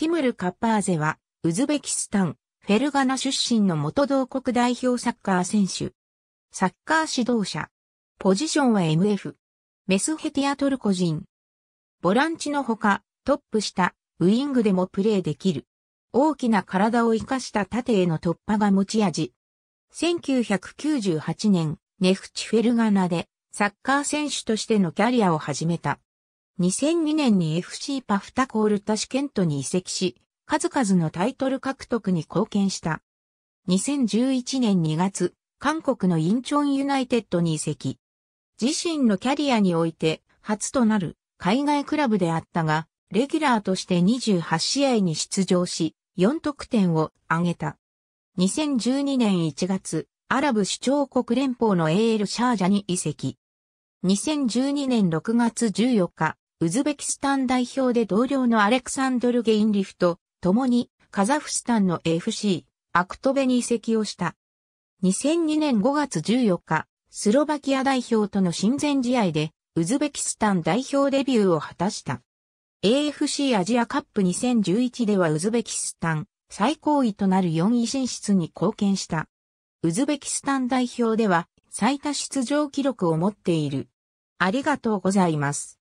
ティムル・カッパーゼは、ウズベキスタン、フェルガナ出身の元同国代表サッカー選手。サッカー指導者。ポジションは MF。メスヘティアトルコ人。ボランチのほか、トップ下、ウイングでもプレーできる。大きな体を生かした縦への突破が持ち味。1998年、ネフチ・フェルガナでサッカー選手としてのキャリアを始めた。2002年に FC パフタコールタシケントに移籍し、数々のタイトル獲得に貢献した。2011年2月、韓国のインチョンユナイテッドに移籍。自身のキャリアにおいて初となる海外クラブであったが、レギュラーとして28試合に出場し、4得点を挙げた。2012年1月、アラブ首長国連邦の AL シャージャに移籍。2012年6月14日、ウズベキスタン代表で同僚のアレクサンドル・ゲインリフと、共にカザフスタンの FC、アクトベに移籍をした。2002年5月14日、スロバキア代表との親善試合で、ウズベキスタン代表デビューを果たした。AFC アジアカップ2011ではウズベキスタン最高位となる4位進出に貢献した。ウズベキスタン代表では最多出場記録を持っている。ありがとうございます。